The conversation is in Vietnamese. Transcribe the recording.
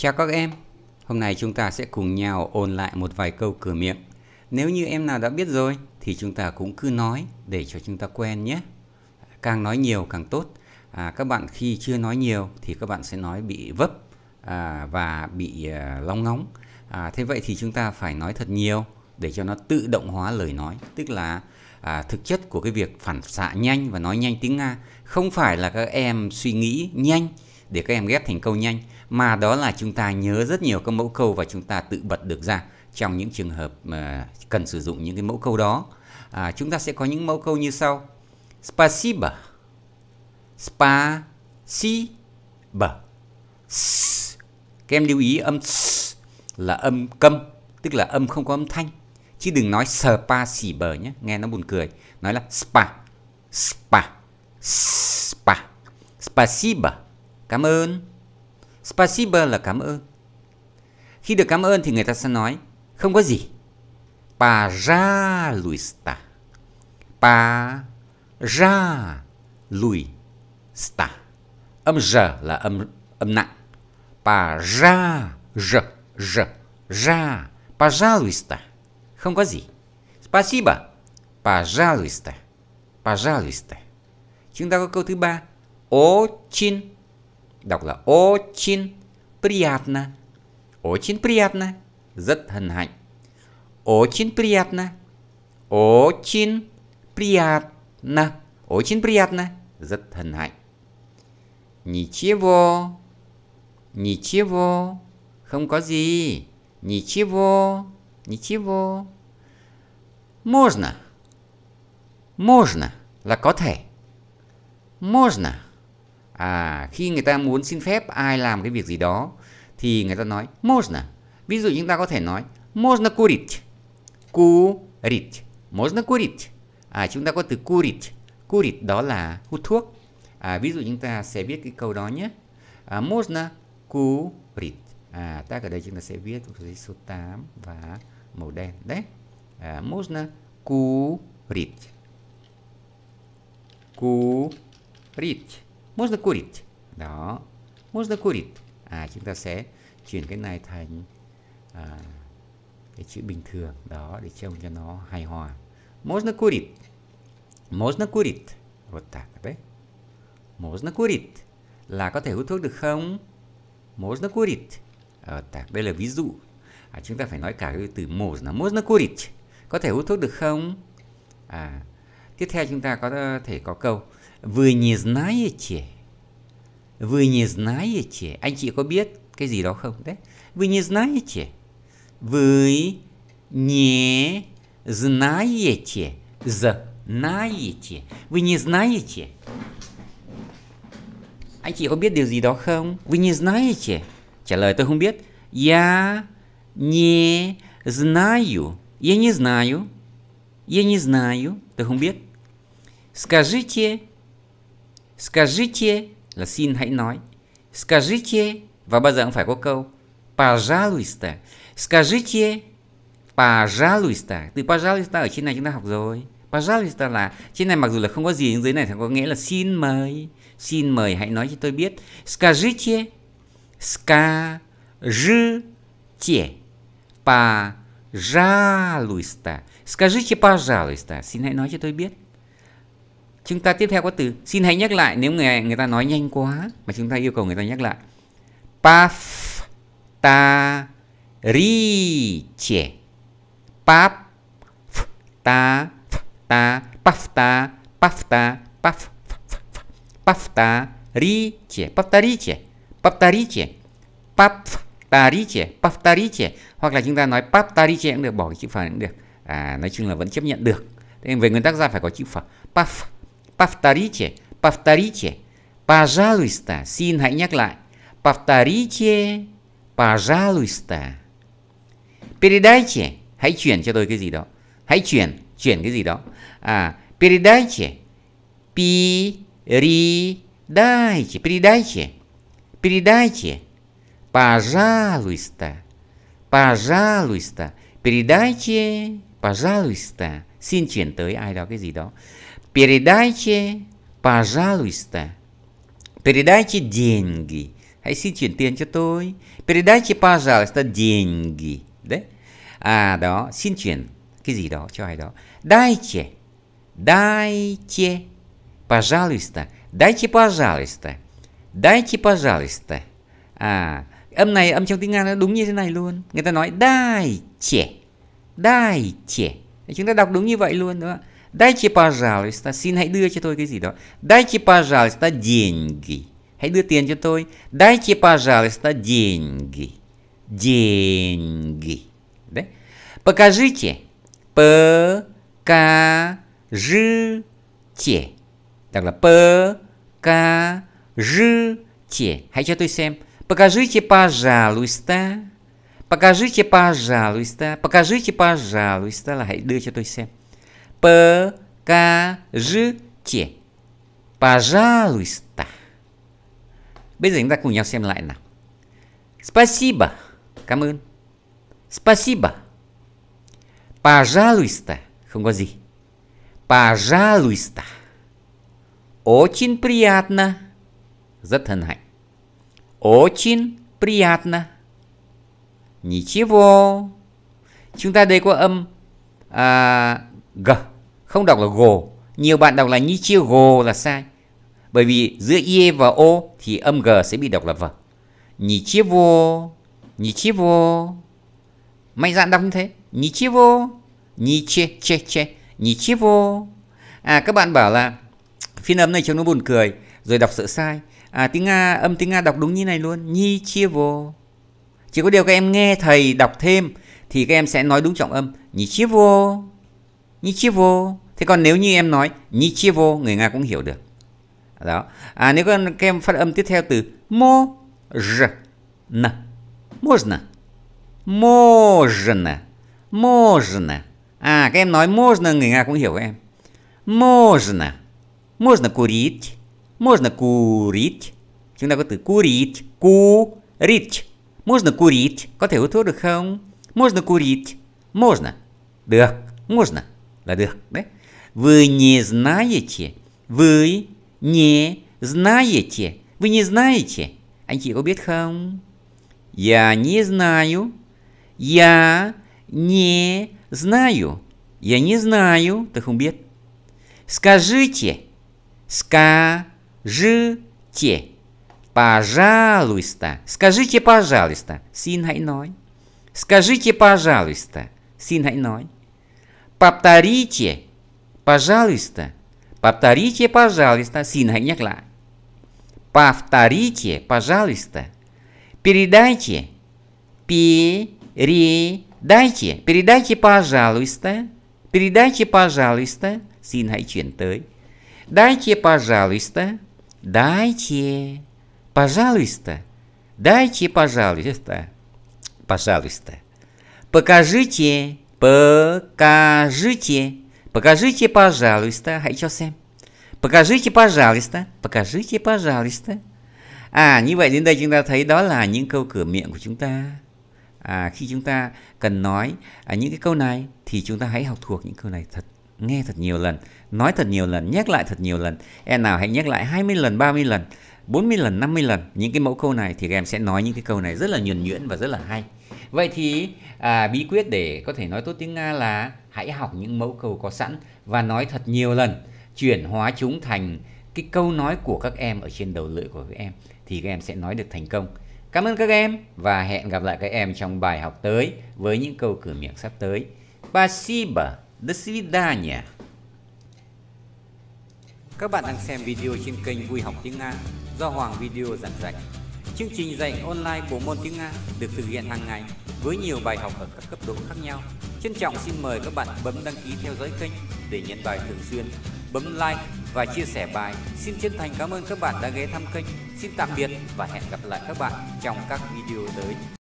Chào các em, hôm nay chúng ta sẽ cùng nhau ôn lại một vài câu cửa miệng. Nếu như em nào đã biết rồi thì chúng ta cũng cứ nói để cho chúng ta quen nhé. Càng nói nhiều càng tốt. À, các bạn khi chưa nói nhiều thì các bạn sẽ nói bị vấp à, và bị à, long ngóng. À, thế vậy thì chúng ta phải nói thật nhiều để cho nó tự động hóa lời nói, tức là à, thực chất của cái việc phản xạ nhanh và nói nhanh tiếng Nga không phải là các em suy nghĩ nhanh để các em ghép thành câu nhanh mà đó là chúng ta nhớ rất nhiều các mẫu câu và chúng ta tự bật được ra trong những trường hợp mà cần sử dụng những cái mẫu câu đó à, chúng ta sẽ có những mẫu câu như sau spasiba spa si bờ các em lưu ý âm s là âm câm tức là âm không có âm thanh chứ đừng nói spa xỉ bờ nhé nghe nó buồn cười nói là spa spa spa spa Cảm ơn. Спасибо là cảm ơn. Khi được cảm ơn thì người ta sẽ nói không có gì. Пожалуйста. Пожалуйста. Âm r là âm âm nặng. Пожа r r ra. Пожалуйста. Không có gì. Спасибо. Пожалуйста. Пожалуйста. Chúng ta có câu thứ ba. Очень Đọc là очень приятно. Очень приятно. Rất hân hạnh. Очень приятно. Очень приятно. Очень приятно. Rất hân hạnh. Ничего. Ничего. Không có gì. Ничего. Ничего. Можно. Можно là có thể. Можно à khi người ta muốn xin phép ai làm cái việc gì đó thì người ta nói można ví dụ chúng ta có thể nói można kurit kurit można kurit à chúng ta có từ kurit kurit đó là hút thuốc à, ví dụ chúng ta sẽ viết cái câu đó nhé à, można kurit à tác ở đây chúng ta sẽ viết giấy số 8 và màu đen đấy à, można kurit kurit можно курить. Đó, можно курить. À, chúng ta sẽ chuyển cái này thành à, cái chữ bình thường. Đó, để trông cho nó hài hòa. Можно курить. Можно курить. Вот так, đấy. Можно курить. Là có thể hút thuốc được không? Можно курить. Ờ, так, đây là ví dụ. À, chúng ta phải nói cả cái từ можно. Можно курить. Có thể hút thuốc được không? À, tiếp theo chúng ta có ờ, thể có câu Вы не знаете? Вы не знаете? Anh chị có biết cái gì đó không đấy? Вы не знаете? Вы не знаете? Знаете? Вы не знаете? Anh chị có biết điều gì đó không? Вы не знаете? Trả lời tôi không biết. Я не знаю. Я не знаю. Я не знаю. Ты không biết. Скажите, Скажите là xin hãy nói. Скажите và bao giờ cũng phải có câu Пожалуйста. Скажите Pajaloista. Từ Pajaloista ở trên này chúng ta học rồi. Pajaloista là trên này mặc dù là không có gì nhưng dưới này thì có nghĩa là xin mời. Xin mời hãy nói cho tôi biết. Скажите. Скажите. Пожалуйста. Скажите, пожалуйста. Xin hãy nói cho tôi biết. chúng ta tiếp theo có từ xin hãy nhắc lại nếu người người ta nói nhanh quá mà chúng ta yêu cầu người ta nhắc lại paf ta ri trẻ paf ta ta paf ta paf ta paf paf ta ri trẻ paf ta ri trẻ paf ta ri trẻ paf ta ri trẻ paf ta ri trẻ hoặc là chúng ta nói paf ta ri trẻ cũng được bỏ cái chữ phở cũng được à, nói chung là vẫn chấp nhận được thế về nguyên tắc ra phải có chữ phở paf Повторите, повторите. Пожалуйста, xin hãy nhắc lại. Повторите, пожалуйста. Передайте, hãy chuyển cho tôi cái gì đó. Hãy chuyển, chuyển cái gì đó. À, передайте, передайте, передайте, передайте. Пожалуйста, пожалуйста, передайте, пожалуйста. Xin chuyển tới ai đó cái gì đó. Передайте, пожалуйста, передайте деньги. Hãy chuyển tiền cho tôi. Передайте, пожалуйста, деньги. Đấy. À đó, xin chuyển cái gì đó cho ai đó. Дайте. Дайте. Пожалуйста. Дайте, пожалуйста. Дайте, pожалуйста. À, âm này âm trong tiếng Nga nó đúng như thế này luôn. Người ta nói дайте. Дайте. Chúng ta đọc đúng như vậy luôn đúng không ạ? Дайте, пожалуйста, xin hãy đưa cho tôi cái gì đó. Дайте, пожалуйста, деньги. Hãy đưa tiền cho tôi. Дайте, пожалуйста, деньги. Деньги. Да? Покажите. Покажите. Так là покажите. Hãy cho tôi xem. Покажите, пожалуйста. Покажите, пожалуйста. Покажите, пожалуйста. Là hãy đưa cho tôi xem. Покажите. Пожалуйста. Bây giờ chúng ta cùng nhau xem lại nào. Спасибо. Cảm ơn. Спасибо. Пожалуйста. Không có gì. Пожалуйста. Очень приятно. Rất thân hạnh. Очень приятно. Ничего. Chúng ta đây có âm à, G không đọc là gồ. Nhiều bạn đọc là như chiêu gồ là sai. Bởi vì giữa IE và O thì âm G sẽ bị đọc là V. Nhì chiêu vô, nhì chiêu vô. Mạnh dạn đọc như thế. Nhì chiêu vô, nhì chê, chê, chê, nhì chiêu vô. À các bạn bảo là phiên âm này cho nó buồn cười rồi đọc sợ sai. À tiếng Nga, âm tiếng Nga đọc đúng như này luôn. Nhi chia vô. Chỉ có điều các em nghe thầy đọc thêm thì các em sẽ nói đúng trọng âm. Nhi chia vô. Nichivo. Thế còn nếu như em nói Nichivo, người Nga cũng hiểu được. Đó. À, nếu con các em phát âm tiếp theo từ mo r n можно можно можно à các em nói можно người nga cũng hiểu em можно можно курить можно курить chúng ta có từ курить курить можно курить có thể hút thuốc được không можно курить можно được можно là được đấy вы не знаете вы не знаете вы не знаете anh chị có biết không я не знаю я не знаю я не знаю tôi không biết скажите скажите пожалуйста скажите пожалуйста xin hãy nói Скажите, пожалуйста, xin hãy nói. Повторите, пожалуйста. Повторите, пожалуйста, синханьякла. Повторите, пожалуйста. Передайте. Передайте. Передайте, пожалуйста. Передайте, пожалуйста. Синхайчентой. Дайте, пожалуйста. Дайте. Пожалуйста. Дайте, пожалуйста. Пожалуйста. Покажите. Пока. Покажите, покажите, пожалуйста. Hãy cho xem. Покажите, пожалуйста. Покажите, pожалуйста. À, như vậy đến đây chúng ta thấy đó là những câu cửa miệng của chúng ta. À, khi chúng ta cần nói à, những cái câu này thì chúng ta hãy học thuộc những câu này thật nghe thật nhiều lần, nói thật nhiều lần, nhắc lại thật nhiều lần. Em nào hãy nhắc lại 20 lần, 30 lần, 40 lần, 50 lần những cái mẫu câu này thì các em sẽ nói những cái câu này rất là nhuần nhuyễn và rất là hay. Vậy thì à, bí quyết để có thể nói tốt tiếng Nga là hãy học những mẫu câu có sẵn và nói thật nhiều lần, chuyển hóa chúng thành cái câu nói của các em ở trên đầu lưỡi của các em thì các em sẽ nói được thành công. Cảm ơn các em và hẹn gặp lại các em trong bài học tới với những câu cửa miệng sắp tới. Спасибо, до свидания. Các bạn đang xem video trên kênh Vui học tiếng Nga do Hoàng Video giảng dạy. Chương trình dạy online của môn tiếng Nga được thực hiện hàng ngày với nhiều bài học ở các cấp độ khác nhau Trân trọng xin mời các bạn bấm đăng ký theo dõi kênh để nhận bài thường xuyên, bấm like và chia sẻ bài. Xin chân thành cảm ơn các bạn đã ghé thăm kênh. Xin tạm biệt và hẹn gặp lại các bạn trong các video tới.